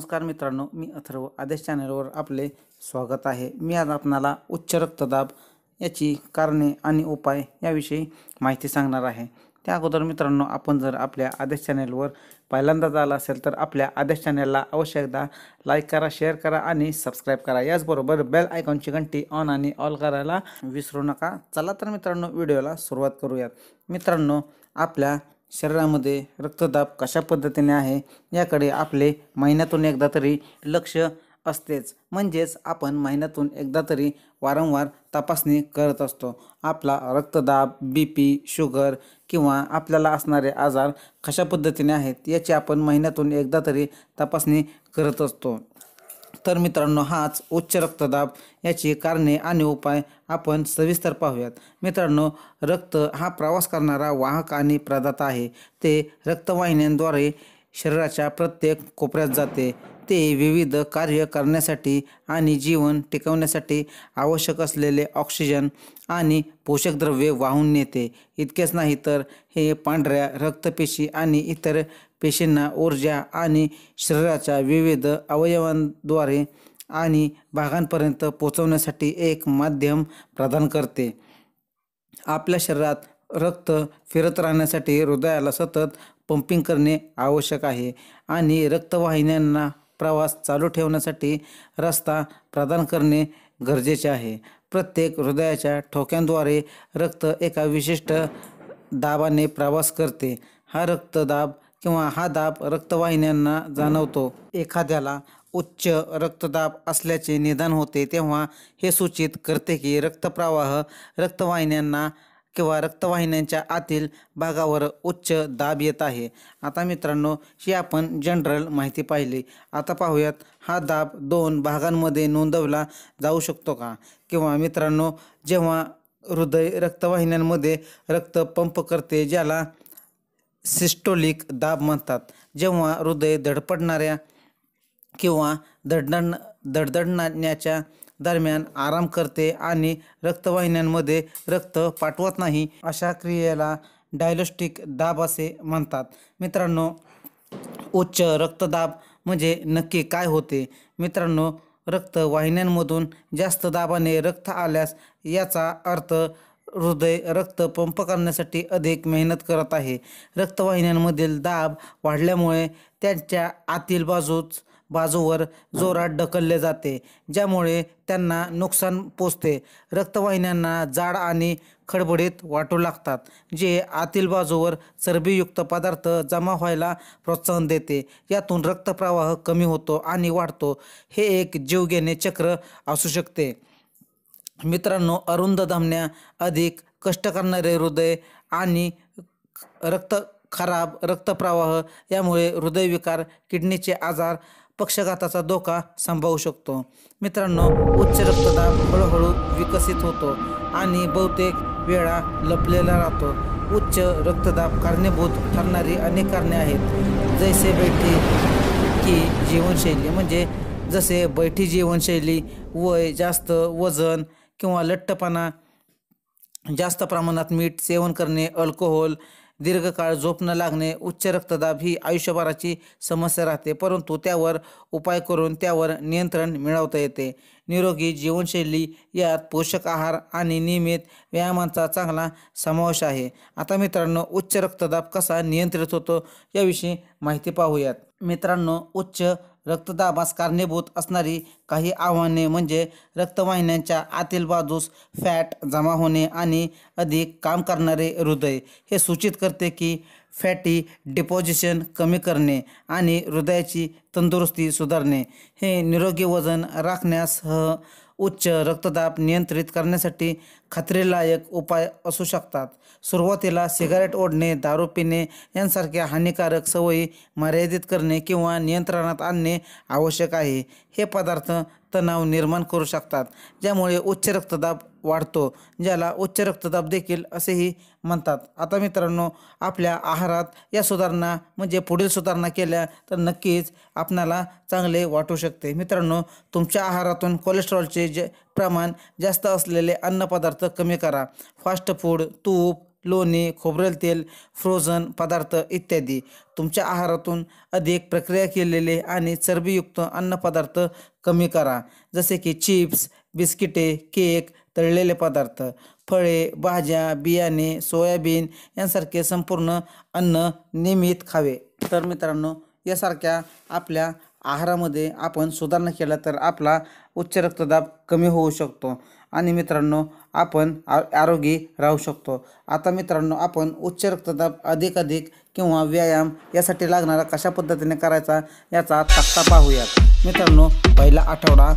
नमस्कार मित्रांनो मी अथर्व आदेश चॅनलवर आपले स्वागत आहे मी आज आपणाला उच्च रक्तदाब याची कारणे आणि उपाय याविषयी माहिती सांगणार आहे त्या अगोदर मित्रांनो आपण जर आपल्या आदेश चॅनलवर पहिल्यांदाच आला असेल तर आपल्या आदेश चॅनलला अवश्य एकदा लाईक करा शेअर करा आणि सबस्क्राईब करा याचबरोबर बेल आयकॉनची घंटी ऑन आणि ऑल करायला विसरू नका चला तर मित्रांनो व्हिडिओला सुरुवात करूयात मित्रांनो आपल्या शरीरामध्ये रक्तदाब कशा पद्धतीने आहे याकडे आपले महिन्यातून एकदा तरी लक्ष असतेच म्हणजेच आपण महिन्यातून एकदा तरी वारंवार तपासणी करत असतो आपला रक्तदाब बी पी शुगर किंवा आपल्याला असणारे आजार कशा पद्धतीने आहेत याची आपण महिन्यातून एकदा तरी तपासणी करत असतो तर मित्रांनो हाच उच्च रक्तदाब याची कारणे आणि उपाय आपण सविस्तर पाहूयात मित्रांनो रक्त हा प्रवास करणारा वाहक आणि प्रदाता आहे ते रक्तवाहिन्यांद्वारे शरीराच्या प्रत्येक कोपऱ्यात जाते ते विविध कार्य करण्यासाठी आणि जीवन टिकवण्यासाठी आवश्यक असलेले ऑक्सिजन आणि पोषक वाहून नेते इतकेच नाही तर हे पांढऱ्या रक्तपेशी आणि इतर पेशींना ऊर्जा आणि शरीराच्या विविध अवयवांद्वारे आणि भागांपर्यंत पोचवण्यासाठी एक माध्यम प्रदान करते आपल्या शरीरात रक्त फिरत राहण्यासाठी हृदयाला सतत पंपिंग करणे आवश्यक आहे आणि रक्तवाहिन्यांना प्रवास चालू ठेवण्यासाठी रस्ता प्रदान करणे गरजेचे आहे प्रत्येक हृदयाच्या ठोक्यांद्वारे रक्त एका विशिष्ट दाबाने प्रवास करते हा रक्तदाब किंवा हा दाब रक्तवाहिन्यांना जाणवतो एखाद्याला उच्च रक्तदाब असल्याचे निदान होते तेव्हा हे सूचित करते की रक्तप्रवाह रक्तवाहिन्यांना किंवा रक्तवाहिन्यांच्या आतील भागावर उच्च दाब येत आहे आता मित्रांनो ही आपण जनरल माहिती पाहिली आता पाहूयात हा दाब दोन भागांमध्ये नोंदवला जाऊ शकतो का किंवा मित्रांनो जेव्हा हृदय रक्तवाहिन्यांमध्ये रक्त पंप करते ज्याला सिस्टोलिक दाब म्हणतात जेव्हा हृदय धडपडणाऱ्या किंवा धडधड धडधडण्याच्या दरम्यान आराम करते आणि रक्तवाहिन्यांमध्ये रक्त पाठवत नाही अशा क्रियेला डायलोस्टिक दाब असे म्हणतात मित्रांनो उच्च रक्तदाब म्हणजे नक्की काय होते मित्रांनो रक्तवाहिन्यांमधून जास्त दाबाने रक्त आल्यास याचा अर्थ हृदय रक्त पंप करण्यासाठी अधिक मेहनत करत आहे रक्तवाहिन्यांमधील दाब वाढल्यामुळे त्यांच्या आतील बाजूच बाजूवर जोरात ढकलले जाते ज्यामुळे त्यांना नुकसान पोचते रक्तवाहिन्यांना जाड आणि खडबडीत वाटू लागतात जे आतील बाजूवर चरबीयुक्त पदार्थ जमा व्हायला प्रोत्साहन देते यातून रक्तप्रवाह कमी होतो आणि वाढतो हे एक जीवघेणे चक्र असू शकते मित्रांनो अरुंद धमन्या अधिक कष्ट करणारे हृदय आणि रक्त खराब रक्तप्रवाह यामुळे हृदयविकार किडनीचे आजार पक्षघाताचा धोका संभावू शकतो मित्रांनो उच्च रक्तदाब हळूहळू विकसित होतो आणि बहुतेक वेळा लपलेला राहतो उच्च रक्तदाब कारणीभूत ठरणारी अनेक कारणे आहेत जैसे बैठी की जीवनशैली म्हणजे जसे बैठी जीवनशैली वय जास्त वजन किंवा लठ्ठपणा जास्त प्रमाणात मीठ सेवन करणे अल्कोहोल दीर्घकाळ झोप न लागणे उच्च रक्तदाब ही आयुष्यभराची समस्या राहते परंतु त्यावर उपाय करून त्यावर नियंत्रण मिळवता येते निरोगी जीवनशैली यात पोषक आहार आणि नियमित व्यायामांचा चांगला समावेश आहे आता मित्रांनो उच्च रक्तदाब कसा नियंत्रित होतो याविषयी माहिती पाहूयात मित्रांनो उच्च रक्तदाबास कारणीभूत असणारी काही आव्हाने म्हणजे रक्तवाहिन्यांच्या आतील बाजूस फॅट जमा होणे आणि अधिक काम करणारे हृदय हे सूचित करते की फॅटी डिपॉझिशन कमी करणे आणि हृदयाची तंदुरुस्ती सुधारणे हे निरोगी वजन राखण्यासह उच्च रक्तदाब नियंत्रित करण्यासाठी खात्रीलायक उपाय असू शकतात सुरुवातीला सिगारेट ओढणे दारू पिणे यांसारख्या हानिकारक सवयी मर्यादित करणे किंवा नियंत्रणात आणणे आवश्यक आहे हे पदार्थ तणाव निर्माण करू शकतात ज्यामुळे उच्च रक्तदाब वाढतो ज्याला उच्च रक्तदाब देखील असेही म्हणतात आता मित्रांनो आपल्या आहारात या सुधारणा म्हणजे पुढील सुधारणा केल्या तर नक्कीच आपणाला चांगले वाटू शकते मित्रांनो तुमच्या आहारातून कोलेस्ट्रॉलचे जे प्रमाण जास्त असलेले अन्नपदार्थ कमी करा फास्ट फूड तूप लोणी खोबरेल तेल फ्रोझन पदार्थ इत्यादी तुमच्या आहारातून अधिक प्रक्रिया केलेले आणि चरबीयुक्त अन्नपदार्थ कमी करा जसे की चिप्स बिस्किटे केक तळलेले पदार्थ फळे भाज्या बियाणे सोयाबीन यांसारखे संपूर्ण अन्न नियमित खावे तर मित्रांनो यासारख्या आपल्या आहारामध्ये आपण सुधारणा केला तर आपला उच्च रक्तदाब कमी होऊ शकतो आणि मित्रांनो आपण आ आरोग्य राहू शकतो आता मित्रांनो आपण उच्च रक्तदाब अधिक अधिक किंवा व्यायाम यासाठी लागणारा कशा पद्धतीने करायचा याचा तक्ता पाहूयात मित्रांनो पहिला आठवडा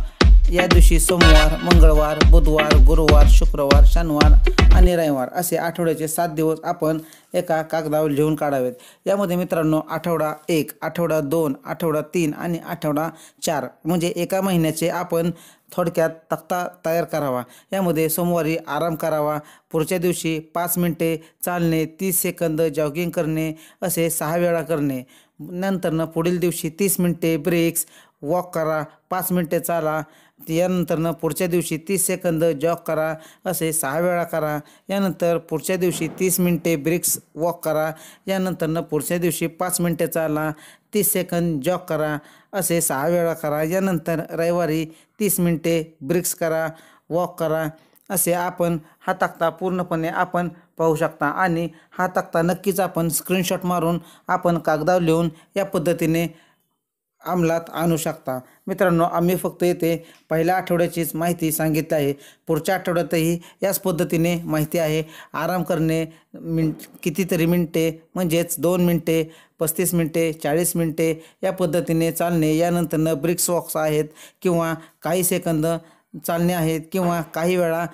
या दिवशी सोमवार मंगळवार बुधवार गुरुवार शुक्रवार शनिवार आणि रविवार असे आठवड्याचे सात दिवस आपण एका कागदावर लिहून काढावेत यामध्ये मित्रांनो आठवडा एक आठवडा दोन आठवडा तीन आणि आठवडा चार म्हणजे एका महिन्याचे आपण थोडक्यात तक्ता तयार करावा यामध्ये सोमवारी आराम करावा पुढच्या दिवशी पाच मिनटे चालणे तीस सेकंद जॉगिंग करणे असे सहा वेळा करणे नंतरनं पुढील दिवशी तीस मिनटे ब्रेक्स वॉक करा पाच मिनटे चाला यानंतरनं पुढच्या दिवशी तीस सेकंद जॉग करा असे सहा वेळा करा यानंतर पुढच्या दिवशी तीस मिनटे ब्रिक्स वॉक करा यानंतरनं पुढच्या दिवशी पाच मिनटे चाला तीस सेकंद जॉग करा असे सहा वेळा करा यानंतर रविवारी तीस मिनटे ब्रिक्स करा वॉक करा असे आपण हा तक्ता पूर्णपणे आपण पाहू शकता आणि हा तक्ता नक्कीच आपण स्क्रीनशॉट मारून आपण कागदावर लिहून या पद्धतीने अंमलात आणू शकता मित्रांनो आम्ही फक्त येथे पहिल्या आठवड्याचीच माहिती सांगितली आहे पुढच्या आठवड्यातही याच पद्धतीने माहिती आहे आराम करणे मिन कितीतरी मिनटे म्हणजेच दोन मिनटे पस्तीस मिनटे चाळीस मिनटे या पद्धतीने चालणे यानंतरनं ब्रिक्स वॉक्स आहेत किंवा काही सेकंद चालणे आहेत किंवा काही वेळा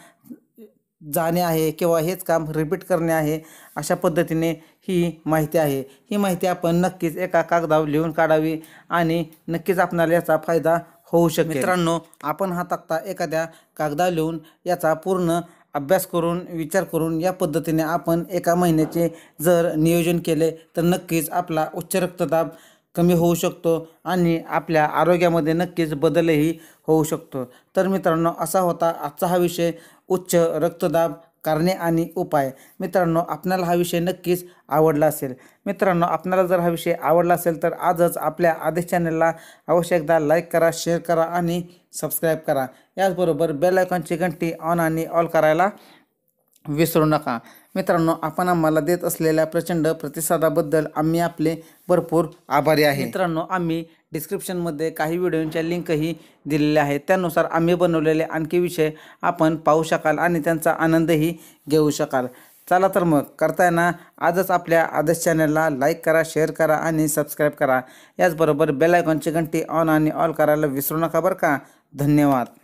जाणे आहे किंवा हेच काम रिपीट करणे आहे अशा पद्धतीने ही माहिती आहे ही माहिती आपण नक्कीच एका कागदावर लिहून काढावी आणि नक्कीच आपणाला याचा फायदा होऊ शकेल मित्रांनो आपण हा तक्ता एखाद्या कागदावर लिहून याचा पूर्ण अभ्यास करून विचार करून या पद्धतीने आपण एका महिन्याचे जर नियोजन केले तर नक्कीच आपला उच्च रक्तदाब कमी होऊ शकतो आणि आपल्या आरोग्यामध्ये नक्कीच बदलही होऊ शकतो तर मित्रांनो असा होता आजचा हा विषय उच्च रक्तदाब कारणे आणि उपाय मित्रांनो आपल्याला हा विषय नक्कीच आवडला असेल मित्रांनो आपल्याला जर हा विषय आवडला असेल तर आजच आपल्या आदेश चॅनलला आवश्यकदा लाईक करा शेअर करा आणि सबस्क्राईब करा याचबरोबर बेल आयकॉनची घंटी ऑन आणि ऑल करायला विसरू नका मित्रांनो आपण आम्हाला देत असलेल्या प्रचंड प्रतिसादाबद्दल आम्ही आपले भरपूर आभारी आहे मित्रांनो आम्ही डिस्क्रिप्शनमध्ये काही व्हिडिओंच्या लिंकही दिलेल्या आहेत त्यानुसार आम्ही बनवलेले आणखी विषय आपण पाहू शकाल आणि त्यांचा आनंदही घेऊ शकाल चला तर मग करताना आजच आपल्या आदर्श चॅनलला लाईक करा शेअर करा आणि सबस्क्राईब करा याचबरोबर बेलायकॉनची घंटी ऑन आणि ऑल करायला विसरू नका बरं का धन्यवाद